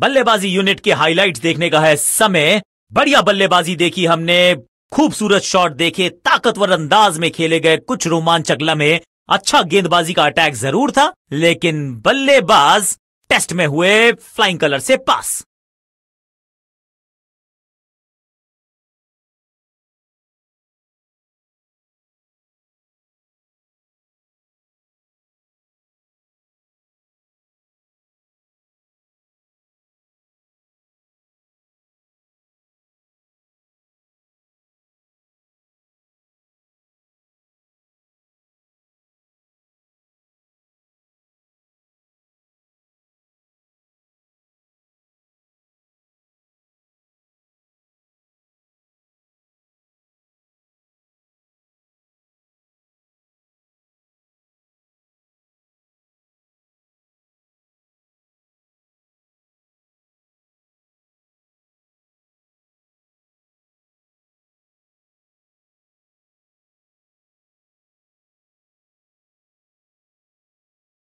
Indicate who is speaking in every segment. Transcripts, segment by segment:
Speaker 1: बल्लेबाजी यूनिट के हाईलाइट देखने का है समय बढ़िया बल्लेबाजी देखी हमने खूबसूरत
Speaker 2: शॉट देखे ताकतवर अंदाज में खेले गए कुछ रोमांचक लम्हे अच्छा गेंदबाजी का अटैक
Speaker 1: जरूर था लेकिन बल्लेबाज टेस्ट में हुए फ्लाइंग कलर से पास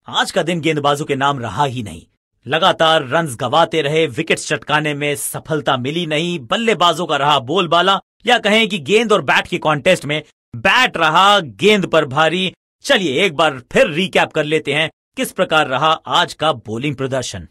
Speaker 1: आज का दिन गेंदबाजों के नाम रहा ही नहीं लगातार रन गवाते रहे विकेट
Speaker 2: चटकाने में सफलता मिली नहीं बल्लेबाजों का रहा बोलबाला या कहें कि गेंद और बैट के कॉन्टेस्ट में बैट रहा गेंद पर भारी चलिए एक बार फिर रिकैप कर
Speaker 1: लेते हैं किस प्रकार रहा आज का बोलिंग प्रदर्शन